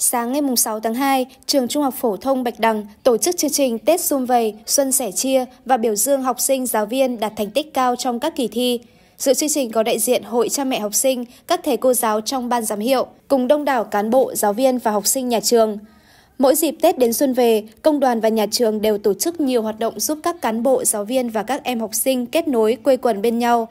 Sáng ngày 6 tháng 2, Trường Trung học Phổ thông Bạch Đằng tổ chức chương trình Tết Xung Vầy, Xuân Sẻ Chia và biểu dương học sinh, giáo viên đạt thành tích cao trong các kỳ thi. Dự chương trình có đại diện Hội Cha mẹ học sinh, các thầy cô giáo trong ban giám hiệu, cùng đông đảo cán bộ, giáo viên và học sinh nhà trường. Mỗi dịp Tết đến xuân về, công đoàn và nhà trường đều tổ chức nhiều hoạt động giúp các cán bộ, giáo viên và các em học sinh kết nối quê quần bên nhau,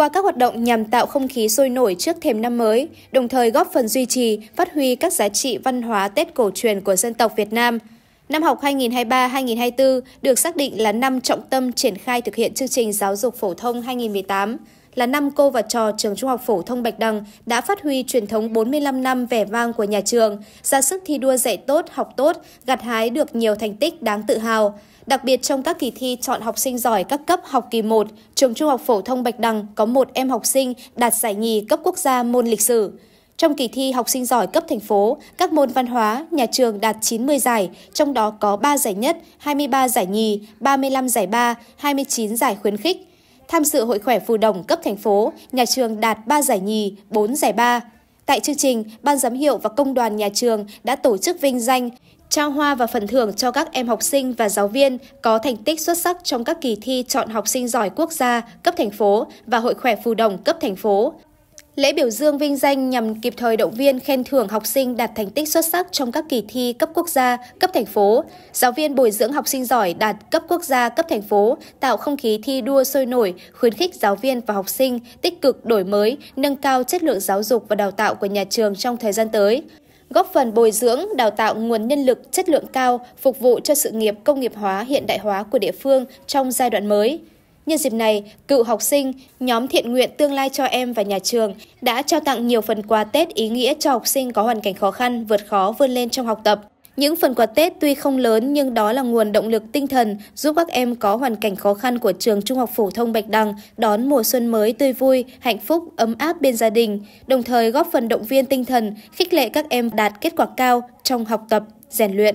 qua các hoạt động nhằm tạo không khí sôi nổi trước thềm năm mới, đồng thời góp phần duy trì, phát huy các giá trị văn hóa Tết cổ truyền của dân tộc Việt Nam – Năm học 2023-2024 được xác định là năm trọng tâm triển khai thực hiện chương trình giáo dục phổ thông 2018, là năm cô và trò trường Trung học phổ thông Bạch Đằng đã phát huy truyền thống 45 năm vẻ vang của nhà trường, ra sức thi đua dạy tốt, học tốt, gặt hái được nhiều thành tích đáng tự hào. Đặc biệt trong các kỳ thi chọn học sinh giỏi các cấp học kỳ 1, trường Trung học phổ thông Bạch Đằng có một em học sinh đạt giải nhì cấp quốc gia môn lịch sử. Trong kỳ thi học sinh giỏi cấp thành phố, các môn văn hóa, nhà trường đạt 90 giải, trong đó có 3 giải nhất, 23 giải nhì, 35 giải ba, 29 giải khuyến khích. Tham dự hội khỏe phù đồng cấp thành phố, nhà trường đạt 3 giải nhì, 4 giải ba. Tại chương trình, Ban giám hiệu và công đoàn nhà trường đã tổ chức vinh danh, trao hoa và phần thưởng cho các em học sinh và giáo viên có thành tích xuất sắc trong các kỳ thi chọn học sinh giỏi quốc gia cấp thành phố và hội khỏe phù đồng cấp thành phố. Lễ biểu dương vinh danh nhằm kịp thời động viên khen thưởng học sinh đạt thành tích xuất sắc trong các kỳ thi cấp quốc gia, cấp thành phố, giáo viên bồi dưỡng học sinh giỏi đạt cấp quốc gia, cấp thành phố, tạo không khí thi đua sôi nổi, khuyến khích giáo viên và học sinh tích cực đổi mới, nâng cao chất lượng giáo dục và đào tạo của nhà trường trong thời gian tới góp phần bồi dưỡng, đào tạo nguồn nhân lực chất lượng cao, phục vụ cho sự nghiệp công nghiệp hóa hiện đại hóa của địa phương trong giai đoạn mới. Nhân dịp này, cựu học sinh, nhóm thiện nguyện tương lai cho em và nhà trường đã trao tặng nhiều phần quà Tết ý nghĩa cho học sinh có hoàn cảnh khó khăn, vượt khó vươn lên trong học tập. Những phần quà Tết tuy không lớn nhưng đó là nguồn động lực tinh thần giúp các em có hoàn cảnh khó khăn của trường Trung học phổ thông Bạch Đằng đón mùa xuân mới tươi vui, hạnh phúc, ấm áp bên gia đình, đồng thời góp phần động viên tinh thần, khích lệ các em đạt kết quả cao trong học tập, rèn luyện.